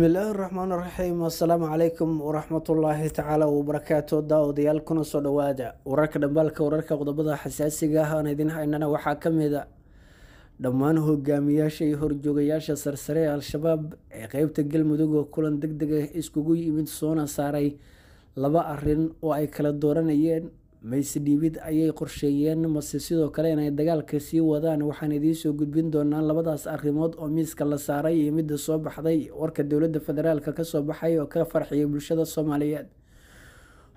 bismillaahi raxmaan raxiim assalaamu calaykum waraxmatullaahi tacaala wabarakaatu daawadayaal kuna soo dhowaada wararka dhambaalka wararka qodobada xasaasiga ah aan idin haynana waxaa ka mid a dhammaan hogaamiyaasha iyo horjoogayaasha sarsare ee al-shabaab ee qeybta galmudug kulan deg deg ah iskugu yimid soona saaray laba arin oo ay kala dooranayeen ma dhiibid ayay qorsheeyeen mase sidoo kale inay dagaalka sii wadaan waxaan idiinsoo gudbin doonaa labadaas arrimood oo miiska la saaray iyo midda soo baxday warka dowladda federaalk kasoo baxay oo ka farxiyay bulshada soomaaliyeed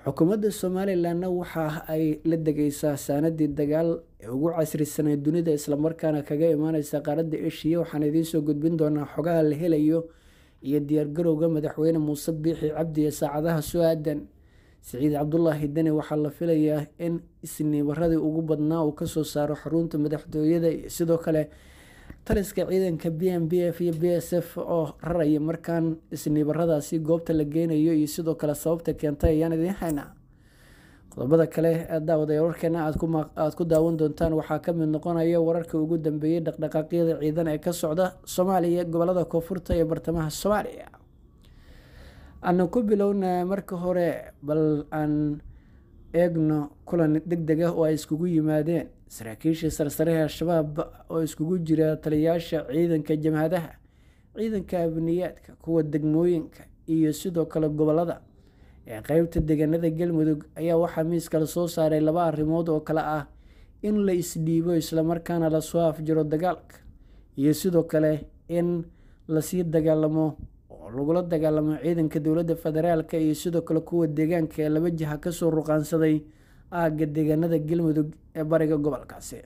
xukuumadda somalilanna waxa ay la degaysaa saanadii dagaal ee ugu casrisanay dunida islamarkaana kaga imaaneysa qaaradda eshiya waxaan idiinsoo gudbin doonaa xogaha la helayo iyo diyaargarowga madaxweyne muuse biixi cabdi ee saacadaha soo aadan saciid cabdulaahi deni waxaa la filayaa in isniibaradii ugu badnaa uu kasoo saaro xarunta madaxtooyada sidoo kale taliska ciidanka b m b f iyo b s f oo raraya markaan isniibaradaasi goobta la geynayo iyo sidoo kale sababta keentay ayaan idiin haynaa qodobada kale daawada wararkeena aad ku daawan doontaan waxaa kamid noqonaya wararka ugu dambeeyey dhaqdhaqaaqyada ciidan ee ka socda soomaaliya gobolada koonfurta ee bartamaha soomaaliya aanan ku bilowna marka hore bal aan eegno kulan degdeg ah oo ay iskugu yimaadeen saraakiisha sarsarehe al-shabaab oo iskugu jira taliyayaasha ciidanka jamhadaha ciidanka abniyaadka kuwa degmooyinka iyo sidoo kale gobolada ee qeybta deegaanada galmudug ayaa waxaa miiskala soo saaray laba arrimood oo kale ah in la isdhiibo islamarkaana lasoo afjiro dagaalka iyo sidoo kale in lasii dagaalamo oo lagula dagaalamo ciidanka dowladda federaalk iyo sidoo kale kuwa deegaanka ee laba jiha kasoo ruqaansaday aagga deegaanada galmudug ee bariga gobolkaasi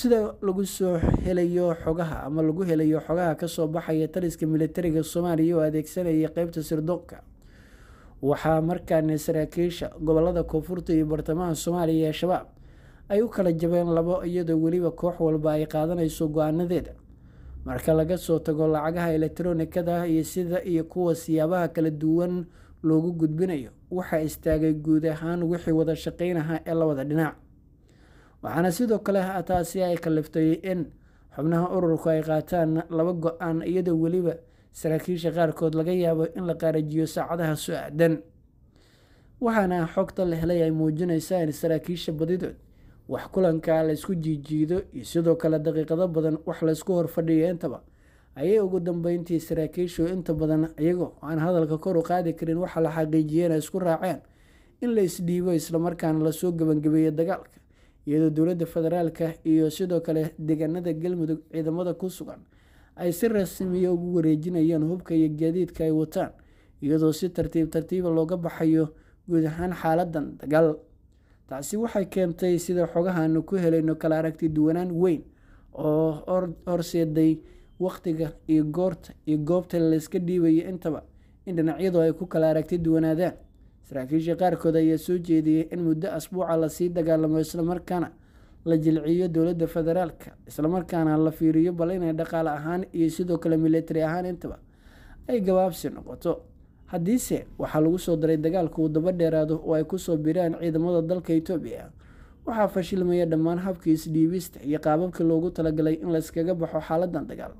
sida lagu soo helayo xogaha ama lagu helayo xogaha kasoo baxaya taliska militariga soomaaliya oo adeegsanaya qeybta sirdoonka waxaa markaana saraakiisha gobolada koonfurta iyo bartamaha soomaaliya ee shabaab ay u kala jabeen labo iyadoo weliba koox walba ay qaadanayso go-aanadeeda marka laga soo tago lacagaha elektronikada iyo sida iyo kuwa siyaabaha kala duwan loogu gudbinayo waxaa istaagay guud ahaan wixii wada shaqeyn ahaa ee labada dhinac waxaana sidoo kale ah taasi ay kaliftay in xubnaha ururku ay qaataan laba go-aan iyadoo weliba saraakiisha qaarkood laga yaabo in la qaarajiyo saacadaha soo aadan waxaana xogta la helay ay muujinaysaa in saraakiisha badidood wax kulanka laysku jiijiido iyo sidoo kale daqiiqado badan wax laysku horfadhiyo intaba ayay ugu dambeyntii saraakiishu inta badan iyagoo aan hadalka kor u qaadi karin waxa la xaqiijiyeen ay isku raaceen in la isdhiibo islamarkaana lasoo gebangabeeyo dagaalka iyadoo dowladda federaalka iyo sidoo kale deegaanada galmudug ciidamada ku sugan ay si rasmiya ugu wareejinayaan hubka iyo gaadiidka ay wataan iyadoo si tartiib tartiiba ah looga baxayo guud ahaan xaaladan dagaal taasi waxay keentay sida xogahaanu ku helayno kala aragti duwanaan weyn oo horseeday waqtiga iyo goorta iyo goobta layska dhiibayo intaba in dhinacyadu ay ku kala aragti duwanaadaan saraakiisha qaarkood ayaa soo jeediyay in muddo asbuuca lasii dagaalamo islamarkaana la jilciyo dowladda federaalka islamarkaana la fiiriyo bal inay dhaqaale ahaan iyo sidoo kale militari ahaan intaba ay gabaabsi noqoto haddiise waxaa lagu soo daray dagaalka uu daba dheeraado oo ay kusoo biraan ciidamada dalka itoobiya waxaa fashilmaya dhammaan habkii isdhiibista iyo qaababkii loogu talagalay in layskaga baxo xaaladan dagaal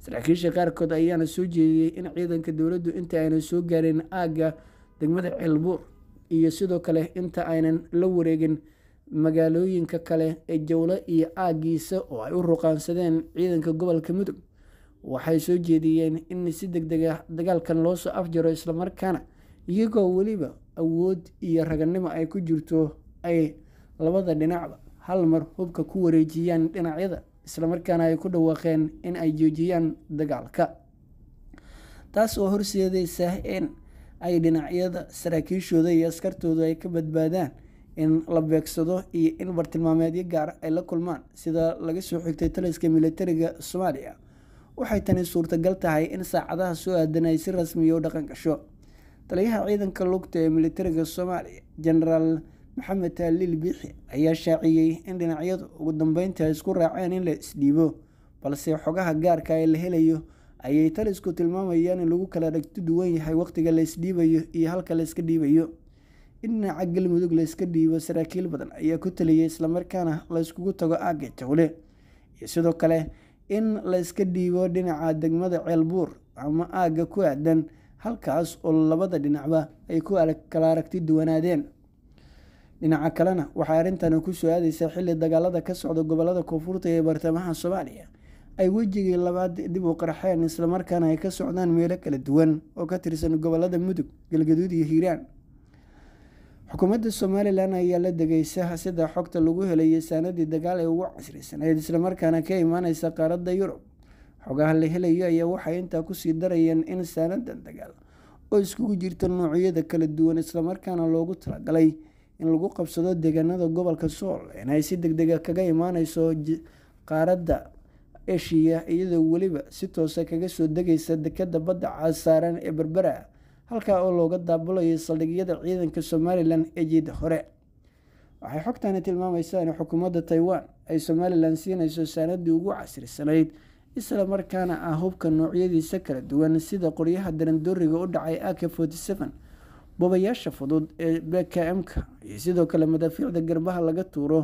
saraakiisha qaarkood ayaana soo jeediyey in ciidanka dowladdu inta aynan soo gaarin aagga degmada ceelbuur iyo sidoo kale inta aynan la wareegin magaalooyinka kale ee jowlo iyo aaggiisa oo ay u ruqaansadeen ciidanka gobolka mudug waxay soo jeediyeen in si degdeg ah dagaalkan loo soo afjaro islamarkaana iyagoo weliba awood iyo raganimo ay ku jirto ay labada dhinacba hal mar hubka ku wareejiyaan dhinacyada islamarkaana ay ku dhawaaqeen in ay joojiyaan dagaalka taas oo horseedaysa in ay dhinacyada saraakiishooda iyo askartooda ay ka badbaadaan in la beegsado iyo in bartilmaameedyo gaar ah ay la kulmaan sida laga soo xigtay taliska militariga soomaaliya waxay tani suurtagal tahay in saacadaha soo aadanay si rasmiya ah u dhaqan gasho taliyaha ciidanka lugta ee militariga soomaaliya jenaraal maxamed aliil biixi ayaa shaaciyey in dhinacyadu ugu dambeynta isku raaceen in la isdhiibo balse xogaha gaarka ah ee la helayo ayay talisku tilmaamayaan in lagu kala dhagti duwan yahay wakhtiga la isdhiibayo iyo halka la dhiibayo in dhinaca galmudug la dhiibo saraakiil badan ayaa ku taliyey islamarkaana la iskugu tago aagga jawle iyo sidoo kale in la iska dhiibo dhinaca degmada ceelbuur ama aagga ku aadan halkaas oo labada dhinacba ay ku kala aragti duwanaadeen dhinaca kalena waxay arrintani ku soo aadeysaa xilli dagaalada ka socda gobollada koonfurta ee bartamaha soomaaliya ay wejigii labaad dib u qarxeen islamarkaana ay ka socdaan meelo kala duwan oo ka tirsan gobollada mudug galgaduud iyo hiiraan xukuumadda somalilan ayaa la degaysa sida xogta lagu helaya saanadii dagaal ee ugu casrisanayd islamarkaana ka imaaneysa qaaradda yurub xogaha la helayo ayaa waxay intaa kusii darayeen in saanadan dagaal oo iskugu jirta noocyada kala duwan islamarkaana loogu talagalay in lagu qabsado deegaanada gobolka sool inay si degdega ah kaga imaaneyso qaaradda eshiya iyadoo weliba si toosa ah kaga soo degaysa dekada badda casaaran ee berbera halkaa oo looga daabulayo saldhigyada ciidanka somalilan ee ejid hore waxay xogtani tilmaamaysaa in xukuumadda taiwan ay somalilan siinayso saanadii ugu casrisanayd isla markaana ah hubka noocyadiisa kala duwan sida qoryaha darandooriga u dhacay ak forty seven bobayaasha fudud ee m ka iyo sidoo kale madaafiicda garbaha laga tuuro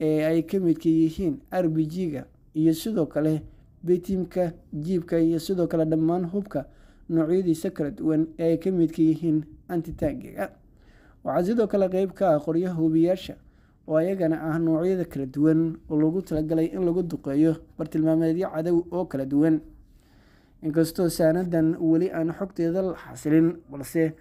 ee ay ka midka yihiin r b g-ga iyo sidoo kale betiimka jiibka iyo sidoo kale dhammaan hubka noocyadiisa kala duwan ee ay ka midka yihiin antitaagiga waxaa sidoo kale qeyb ka ah qoryaha hubiyaasha oo ayagana ah noocyada kala duwan oo lagu talagalay in lagu duqeeyo bartilmaameedyo cadow oo kala duwan inkastoo saanadan weli aan xogteeda la xasilin balse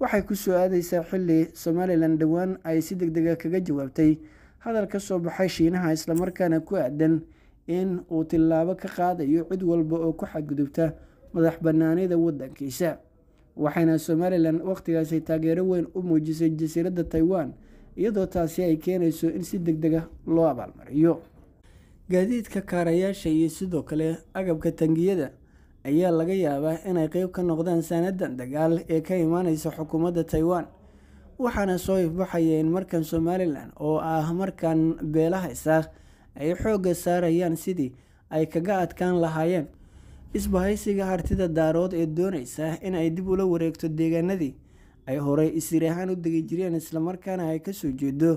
waxay ku soo aadeysaa xilli somalilan dhowaan ay si deg dega ah kaga jawaabtay hadal ka soo baxay shiinaha islamarkaana ku aadan in uu tilaabo ka qaadayo cid walba oo ku xadgudubta madax banaanida wadankiisa waxaana somalilan wakhtigaasi taageero weyn u muujisay jasiiradda taiwan iyadoo taasi ay keenayso in si deg dega ah loo abaalmariyo gaadiidka kaarayaasha iyo sidoo kale agabka tangiyada ayaa laga yaabaa inay qayb ka noqdaan saanadan dagaal ee ka imaanaysa xukuumadda taiwan waxaana soo ifbaxayeen markan somalilan oo ah markan beelahaysaa ay xoogga saarayaan sidii ay kaga adkaan lahaayeen Isbahaysiga hartida daarood ee doonaysa in ay dib ula wareegto deegaanadii ay horay isir ahaan u degi jireen islamarkaana ay ka soo jeedo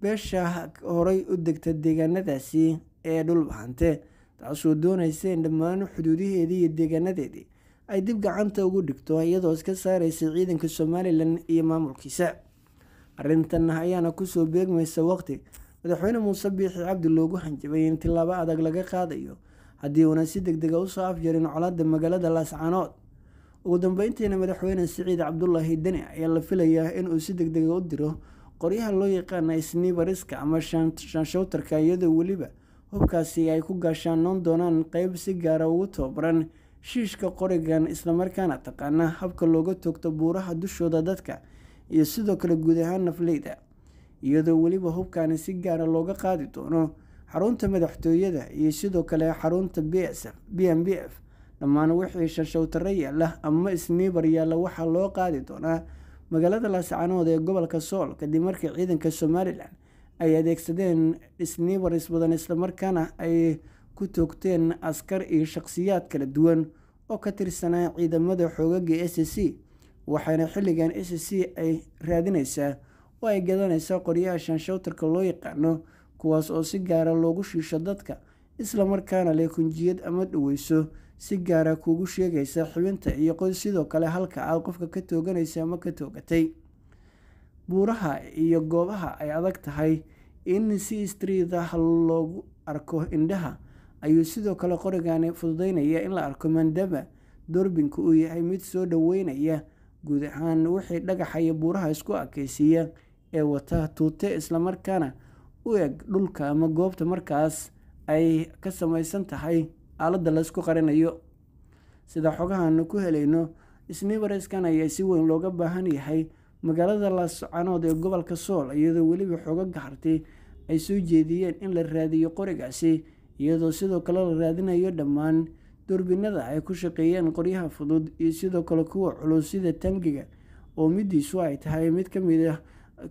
beesha horay u degta deegaanadaasi ee dhulbahante taasoo doonaysa in dhammaan xuduudaheedii iyo deegaanadeedii ay dib gacanta ugu dhigto iyadoo iska saaraysa ciidanka somalilan iyo maamulkiisa arrintan ayaana kusoo beegmaysa waqti madaxweyne muuse biixi cabdi loogu hanjabay in tilaabo adag laga qaadayo haddii uuna si deg dega ah usoo afjarin colaadda magaalada laascaanood ugu dambeyntiina madaxweyne siciid cabdulaahi deni ayaa la filayaa inuu si deg dega ah u diro qoryaha loo yaqaana snibariska ama shaanshowtarka iyadoo weliba hubkaasi ay ku gaashaanoon doonaan qeyb si gaara ah ugu tababaran shiishka qorigan islamarkaana taqaana habka looga toogto buuraha dushooda dadka iyo sidoo kale guud ahaan nafleyda iyadoo weliba hubkaani si gaara looga qaadi doono xarunta madaxtooyada iyo sidoo kale xarunta bsf b m b f dhammaan wixii shashow-tare ama isniibar yaalla waxaa loo qaadi doonaa magaalada laascaanood ee gobolka sool kadib markii ciidanka somalilan ay adeegsadeen isniibar isbadan islamarkaana ay ku toogteen askar iyo shaqsiyaad kala duwan oo ka tirsanaa ciidamada xoogaga s c waxaana xilligan s c ay raadineysaa oo ay gadanaysaa qoryaha shanshowtarka loo yaqaano kuwaas oo si gaara loogu shiisho dadka isla markaana leh kunjiyad ama dhoweyso si gaara kuugu sheegaysa xubinta iyo qoys sidoo kale halka aad qofka ka tooganaysa ama ka toogatay buuraha iyo goobaha ay adag tahay in si istriid ah loogu arko indhaha ayuu sidoo kale qorigani fududeynaya in la arko maandaba doorbinku uu yahay mid soo dhoweynaya guud ahaan wixii dhagaxa iyo buuraha isku akaysiiya ee wata tuute islamarkaana u eg dhulka ama goobta markaas ay ka samaysan tahay aaladda laysku qarinayo sida xogahaanu ku helayno isnibaraskan ayaa si weyn looga baahan yahay magaalada laascanood ee gobolka sool iyadoo weliba xoogagga hartay ay soo jeediyeen in la raadiyo qorigaasi iyadoo sidoo kale la raadinayo dhammaan durbinada ay ku shaqeeyeen qoryaha fudud iyo sidoo kale kuwa culus sida tangiga oo middiisu ay tahay mid ka mid ah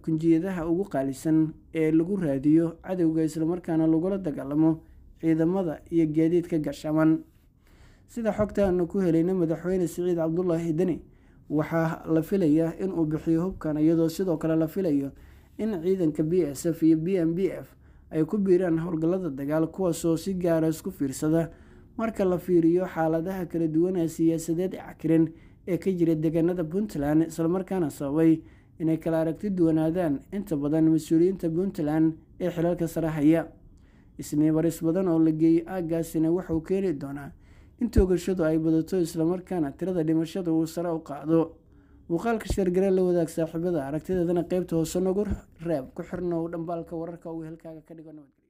kunjiyadaha ugu qaalisan ee lagu raadiyo cadowga islamarkaana lagula dagaalamo ciidamada iyo gaadiidka gashaman sida xogtaanu ku helayna madaxweyne saciid cabdulaahi deni waxaa la filayaa inuu bixiyo hubkan iyadoo sidoo kale la filayo in ciidanka b s f iyo b m b f ay ku biiraan howlgallada dagaal kuwaasoo si gaara ah isku fiirsada marka la fiiriyo xaaladaha kala duwanaa siyaasadeed cakirin ee ka jira deegaanada puntland islamarkaana sababay inay kala aragti duwanaadaan inta badan mas-uuliyiinta puntland ee xilalka sare haya ismiibaris badan oo la geeyey aaggaasina waxuu ka heli doonaa in toogashadu ay badato islamarkaana tirada dhimashada uu sare u qaado muuqaalka sheergare la wadaag saaxiibada aragtideedana qeybta hoose nagu reeb ku xirno dhambaalka wararka uu helkaaga ka dhigo nabadgel